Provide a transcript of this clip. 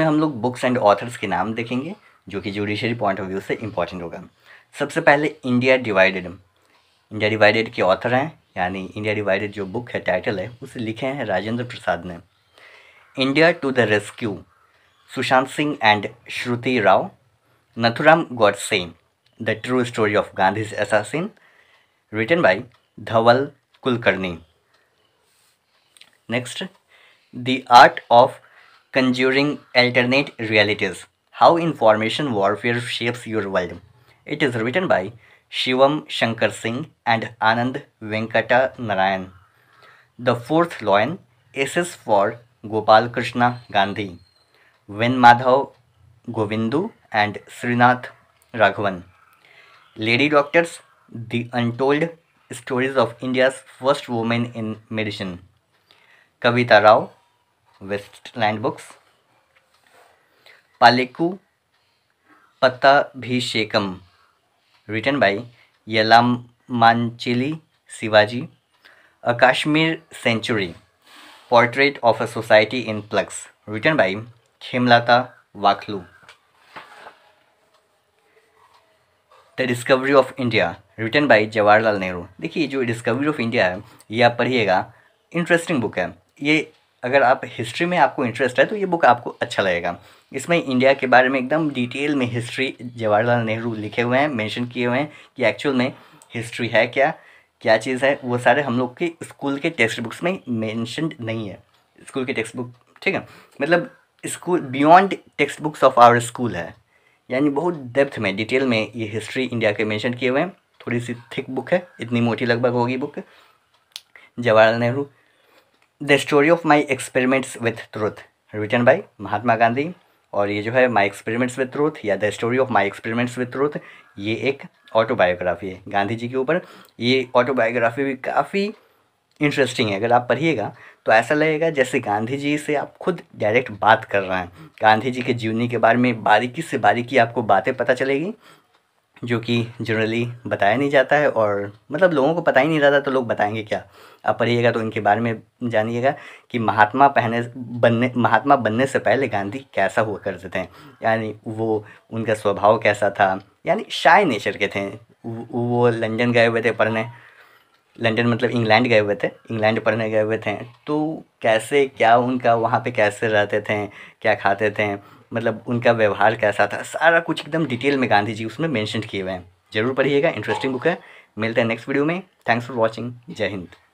में हम लोग बुक्स एंड ऑथर्स के नाम देखेंगे जो कि जुडिशरी पॉइंट ऑफ व्यू से इम्पॉर्टेंट होगा सबसे पहले इंडिया डिवाइडेड इंडिया डिवाइडेड के ऑथर हैं यानी इंडिया डिवाइडेड जो बुक है टाइटल है उसे लिखे हैं राजेंद्र प्रसाद ने India to the rescue Sushant Singh and Shruti Rao Nathuram सेन the true story of Gandhi's assassin written by Dhaval Kulkarni next the art of conjuring alternate realities How Information Warfare Shapes Your World. It is written by Shivam Shankar Singh and Anand Venkata Narayan. The fourth line is for Gopal Krishna Gandhi, Ven Madhav Govindu, and Srinath Raghavan. Lady Doctors, The Untold Stories of India's First Woman in Medicine. Kavita Rao, Westland books Palleku Pattabhishekam written by Yalamanchili Sivaji a Kashmir century portrait of a society in flux written by Khemlata Wakhlu the discovery of India written by Jawaharlal Nehru देखिए जो discovery of India है ये आप पढ़िएगा interesting book है ये अगर आप हिस्ट्री में आपको इंटरेस्ट है तो ये बुक आपको अच्छा लगेगा इसमें इंडिया के बारे में एकदम डिटेल में हिस्ट्री जवाहरलाल नेहरू लिखे हुए हैं मेंशन किए हुए हैं कि एक्चुअल में हिस्ट्री है क्या क्या चीज़ है वो सारे हम लोग के स्कूल के टेक्स्ट बुक्स में मैंशनड नहीं है स्कूल के टेक्स्ट बुक ठीक है मतलब school beyond text books of our school है यानी बहुत डेप्थ में डिटेल में ये हिस्ट्री इंडिया के मैंशन किए हुए हैं थोड़ी सी थिक बुक है इतनी मोटी लगभग होगी book Jawaharlal Nehru the story of my experiments with truth written by Mahatma Gandhi और ये जो है माई एक्सपेरिमेंट्स विथ ट्रूथ या the story of my experiments with truth ये एक ऑटोबायोग्राफी है गांधी जी के ऊपर ये ऑटोबायोग्राफी भी काफ़ी इंटरेस्टिंग है अगर आप पढ़िएगा तो ऐसा लगेगा जैसे गांधी जी से आप खुद डायरेक्ट बात कर रहे हैं गांधी जी के जीवनी के बारे में बारीकी से बारीकी आपको बातें पता चलेगी जो कि जनरली बताया नहीं जाता है और मतलब लोगों को पता ही नहीं रहता तो लोग बताएंगे क्या आप पढ़िएगा तो इनके बारे में जानिएगा कि महात्मा पहने बनने महात्मा बनने से पहले गांधी कैसा हुआ करते थे यानी वो उनका स्वभाव कैसा था यानी शाय नेचर के थे वो लंदन गए हुए थे पढ़ने लंदन मतलब इंग्लैंड गए हुए थे इंग्लैंड पढ़ने गए हुए थे तो कैसे क्या उनका वहाँ पे कैसे रहते थे क्या खाते थे मतलब उनका व्यवहार कैसा था सारा कुछ एकदम डिटेल में गांधी जी उसमें मैंशन किए हुए हैं जरूर पढ़िएगा इंटरेस्टिंग बुक है मिलते हैं नेक्स्ट वीडियो में थैंक्स फॉर वॉचिंग जय हिंद